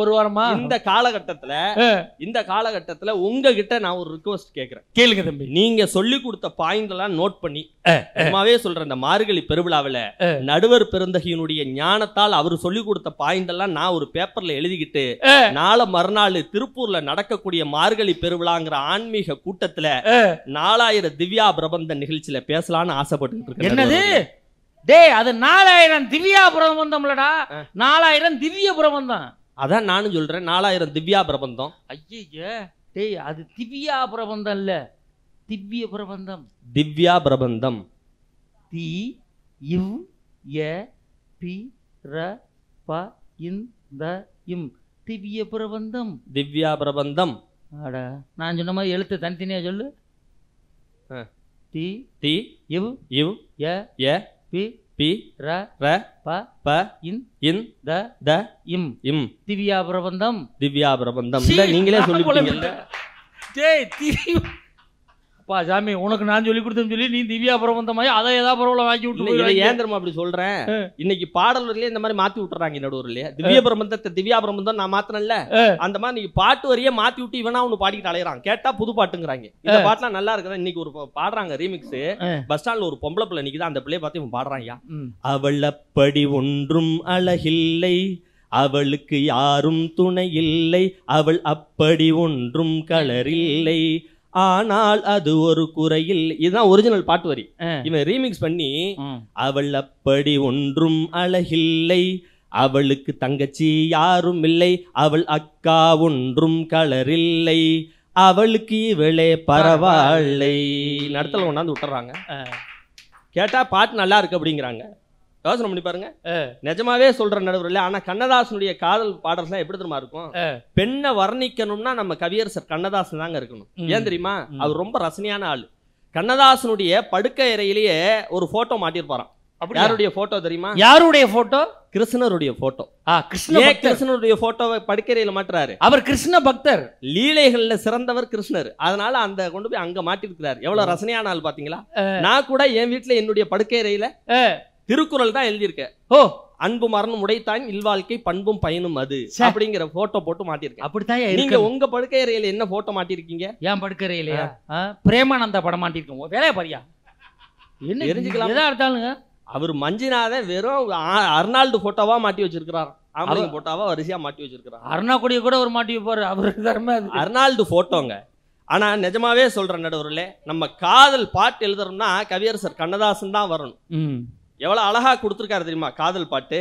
ஒரு வாரமா இந்த காலகட்டத்துல இந்த காலகட்டத்துல உங்ககிட்ட நான் ஒரு ரிக்வஸ்ட் கேக்குறேன் கேளுங்க தம்பி நீங்க சொல்லி கொடுத்த பாயிண்ட் எல்லாம் நோட் பண்ணி சும்மாவே சொல்றேன் இந்த மார்கழி பெருவிழாவில நடுவர் பெருந்தகியினுடைய ஞானத்தால் அவர் சொல்லி கொடுத்த பாயிண்ட் எல்லாம் நான் ஒரு பேப்பர்ல எழுதிக்கிட்டு நாள மறுநாள் திருப்பூர்ல நடக்கக்கூடிய மார்கழி பெருவிழாங்கிற ஆன்மீக கூட்டத்துல நாலாயிரம் திவ்யா பிரபந்த நிகழ்ச்சியில பேசலாம்னு ஆசைப்பட்டு என்னது டேய் அது நாலாயிரம் திவ்யா பிரபந்தம்லடா நாலாயிரம் திவ்ய பிரபந்தம் அதான் நானும் சொல்றேன் நாலாயிரம் திவ்யா பிரபந்தம் ஐயே டேய் அது திவ்யா பிரபந்தம் இல்ல திவ்ய பிரபந்தம் திவ்யா பிரபந்தம் தி இவ் ஏ பி ர ப இன் த இம் திவ்ய பிரபந்தம் திவ்யா பிரபந்தம் அடா நான் சொன்ன மாதிரி எழுத்து தனித்தனியாக சொல்லு தி தி இவ் இவ் ஏ ஏ பி பி ர ர ப ப இன் இன் த த இம் இம் திவ்யா பிரபந்தம் திவ்யா பிரபந்தம் நீங்களே சொல்லி ஜெய் திவ்யா பா சாமி உனக்கு நான் சொல்லி கொடுத்தேன்னு சொல்லி நீ திவ்யா பிரபந்தமாய் அதை ஏதா பிரபலம் வாங்கி விட்டு ஏன் அப்படி சொல்றேன் இன்னைக்கு பாடல்கள்லயே இந்த மாதிரி மாத்தி விட்டுறாங்க நடுவர்லயே திவ்ய பிரபந்தத்தை திவ்யா பிரபந்தம் நான் மாத்தினல அந்த மாதிரி இன்னைக்கு பாட்டு வரையே மாத்தி விட்டு இவனா ஒண்ணு பாடிக்கிட்டு அலையறான் கேட்டா புது பாட்டுங்கிறாங்க இந்த பாட்டுலாம் நல்லா இருக்குதான் இன்னைக்கு ஒரு பாடுறாங்க ரீமிக்ஸ் பஸ் ஸ்டாண்ட்ல ஒரு பொம்பளை பிள்ளை நிக்குது அந்த பிள்ளைய பார்த்து இவன் பாடுறாங்க அவள் அப்படி ஒன்றும் அழகில்லை அவளுக்கு யாரும் துணை இல்லை அவள் அப்படி ஒன்றும் கலரில்லை ஆனால் அது ஒரு குறையில் இதுதான் ஒரிஜினல் பாட்டு வரி இவன் ரீமிக்ஸ் பண்ணி அவள் அப்படி ஒன்றும் அழகில்லை அவளுக்கு தங்கச்சி யாரும் இல்லை அவள் அக்கா ஒன்றும் கலரில்லை அவளுக்கு இவளே பரவாயில்லை நடத்தல கொண்டாந்து விட்டுறாங்க கேட்டா பாட்டு நல்லா இருக்கு அப்படிங்கிறாங்க யோசனை பண்ணி பாருங்க நிஜமாவே சொல்ற நடுவரில் ஆனா கண்ணதாசனுடைய காதல் பாடல்கள் எப்படி தெரியுமா இருக்கும் பெண்ணை வர்ணிக்கணும்னா நம்ம கவியரசர் கண்ணதாசன் தாங்க இருக்கணும் ஏன் தெரியுமா அவர் ரொம்ப ரசனையான ஆள் கண்ணதாசனுடைய படுக்கை அறையிலேயே ஒரு போட்டோ மாட்டியிருப்பாராம் யாருடைய போட்டோ தெரியுமா யாருடைய போட்டோ கிருஷ்ணருடைய போட்டோ கிருஷ்ண கிருஷ்ணருடைய போட்டோவை படுக்கையில மாட்டுறாரு அவர் கிருஷ்ண பக்தர் லீலைகள்ல சிறந்தவர் கிருஷ்ணர் அதனால அந்த கொண்டு போய் அங்க மாட்டிருக்கிறார் எவ்வளவு ரசனையான ஆள் பாத்தீங்களா நான் கூட என் வீட்டுல என்னுடைய படுக்கை அறையில திருக்குறள் தான் எழுதியிருக்க ஓ அன்பு மரணம் உடைத்தான் இல்வாழ்க்கை பண்பும் பயனும் அது அப்படிங்கிற போட்டோ போட்டு மாட்டிருக்கேன் அப்படித்தான் நீங்க உங்க படுக்கை அறையில என்ன போட்டோ மாட்டிருக்கீங்க ஏன் படுக்கை அறையிலையா பிரேமானந்தா படம் மாட்டிருக்கோம் வேலையா பாரியா என்ன தெரிஞ்சுக்கலாம் எதா இருந்தாலுங்க அவர் மஞ்சினாத வெறும் அர்னால்டு போட்டோவா மாட்டி வச்சிருக்கிறார் ஆம்பளைங்க போட்டோவா வரிசையா மாட்டி வச்சிருக்கிறார் அருணா கொடியை கூட ஒரு மாட்டி வைப்பாரு அவரு தர்ம அர்னால்டு போட்டோங்க ஆனா நிஜமாவே சொல்ற நடுவரில் நம்ம காதல் பாட்டு எழுதுறோம்னா கவியரசர் கண்ணதாசன் தான் வரணும் எவ்வளோ அழகா கொடுத்துருக்காரு தெரியுமா காதல் பாட்டு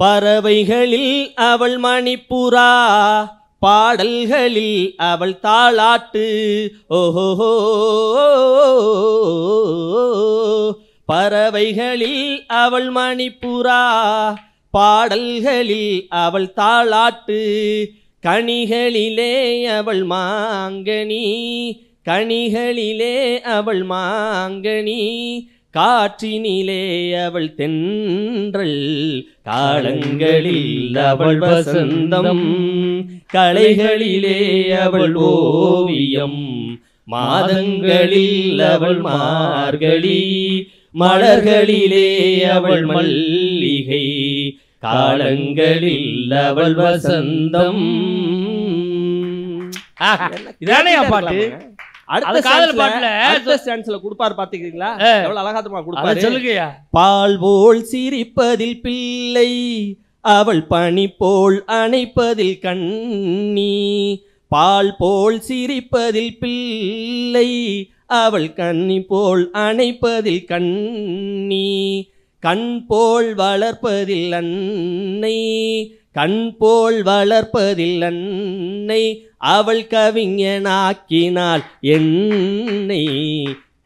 பறவைகளில் அவள் மணிப்புறா பாடல்களில் அவள் தாளாட்டு ஓஹோ பறவைகளில் அவள் மணிப்புறா பாடல்களில் அவள் தாளாட்டு கனிகளிலே அவள் மாங்கனி கனிகளிலே அவள் மாங்கனி காற்றினிலே அவள் தென்றல் காலங்களில் அவள் வசந்தம் கலைகளிலே அவள் ஓவியம் மாதங்களில் அவள் மார்கழி மலர்களிலே அவள் மல்லிகை காலங்களில் அவள் வசந்தம் இதானே பாட்டு அடுத்த கொடுப்பாரு பாத்துக்கிறீங்களா அழகா பால் போல் சிரிப்பதில் பிள்ளை அவள் பணி போல் அணைப்பதில் கண்ணி பால் போல் சிரிப்பதில் பிள்ளை அவள் கண்ணி போல் அணைப்பதில் கண்ணி கண் போல் வளர்ப்பதில் அன்னை கண் போல் வளர்ப்பதில் அன்னை அவள் கவிஞனாக்கினாள் என்னை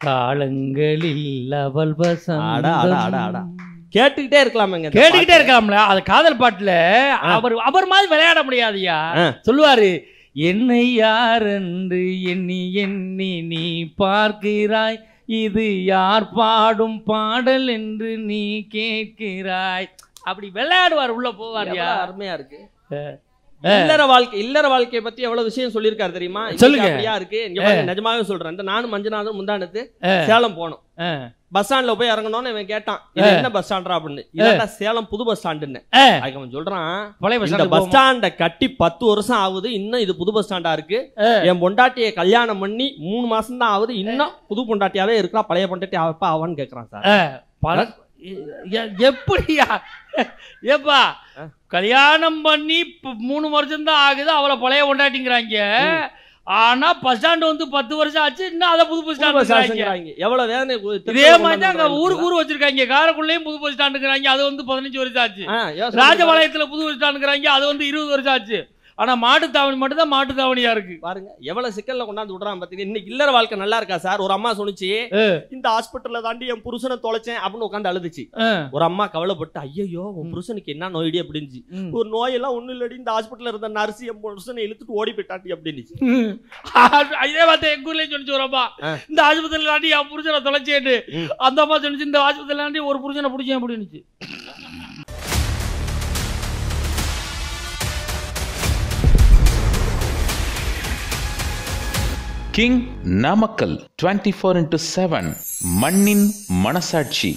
காலங்களில் அவள் வசம் கேட்டுக்கிட்டே இருக்கலாமேங்க கேட்டுக்கிட்டே இருக்கலாம்ல அது காதல் பாட்டுல அவர் அவர் மாதிரி விளையாட முடியாதுயா சொல்லுவாரு என்னை யார் என்று எண்ணி எண்ணி நீ பார்க்கிறாய் இது யார் பாடும் பாடல் என்று நீ கேட்கிறாய் அப்படி விளையாடுவார் உள்ள போவார் அருமையா இருக்கு இல்லற வாழ்க்கை இல்லற வாழ்க்கையை பத்தி எவ்வளவு விஷயம் சொல்லியிருக்காரு தெரியுமா சொல்லுங்க அப்படியா இருக்கு நிஜமாவே சொல்றேன் இந்த நானும் மஞ்சுநாதன் முந்தானத்து சேலம் போனோம் பஸ் ஸ்டாண்ட்ல போய் இறங்கணும்னு இவன் கேட்டான் என்ன பஸ் ஸ்டாண்டா அப்படின்னு சேலம் புது பஸ் ஸ்டாண்டுன்னு அவன் சொல்றான் பஸ் ஸ்டாண்ட கட்டி பத்து வருஷம் ஆகுது இன்னும் இது புது பஸ் ஸ்டாண்டா இருக்கு என் பொண்டாட்டியை கல்யாணம் பண்ணி மூணு மாசம் தான் ஆகுது இன்னும் புது பொண்டாட்டியாவே இருக்கலாம் பழைய பொண்டாட்டி ஆவப்பா ஆவான்னு கேக்குறான் சார் எப்படியா ஏப்பா கல்யாணம் பண்ணி மூணு வருஷம்தான் ஆகுது அவளை பழைய கொண்டாட்டிங்கிறாங்க ஆனா பஸ் ஸ்டாண்ட் வந்து பத்து வருஷம் ஆச்சு இன்னும் அதை புது பஸ் ஸ்டாண்ட் இதே மாதிரி தான் அங்க ஊருக்கு ஊர் வச்சிருக்காங்க காரக்குள்ளேயும் புது பஸ் ஸ்டாண்டுங்கிறாங்க அது வந்து பதினஞ்சு வருஷம் ஆச்சு ராஜபாளையத்துல புது பஸ் ஸ்டாண்டுங்கிறாங்க அது வந்து இருபது வருஷம் ஆச்சு ஆனால் மாட்டு தாவணி மட்டும் தான் மாட்டு தாவணியா இருக்கு பாருங்க எவ்வளவு சிக்கல்ல கொண்டாந்து விடுறான் பாத்தீங்க இன்னைக்கு இல்லற வாழ்க்கை நல்லா இருக்கா சார் ஒரு அம்மா சொன்னிச்சு இந்த ஹாஸ்பிட்டல்ல தாண்டி என் புருஷனை தொலைச்சேன் அப்படின்னு உட்காந்து அழுதுச்சு ஒரு அம்மா கவலைப்பட்டு ஐயோ உன் புருஷனுக்கு என்ன நோயடி அப்படின்ச்சு ஒரு நோயெல்லாம் ஒண்ணு இல்லடி இந்த ஹாஸ்பிட்டல் இருந்த நர்ஸ் என் புருஷனை இழுத்துட்டு ஓடி போயிட்டாட்டி அப்படின்னுச்சு இதே பார்த்தா எங்க ஊர்லயும் சொன்னிச்சு ஒரு அம்மா இந்த ஹாஸ்பிட்டல் தாண்டி என் புருஷனை தொலைச்சேன்னு அந்த அம்மா சொன்னிச்சு இந்த ஹாஸ்பிட்டல் தாண்டி ஒரு புருஷனை பிடிச்சேன் அப்படின்னுச்சு king Namakkal twenty four into seven மண்ணின் மனசாட்சி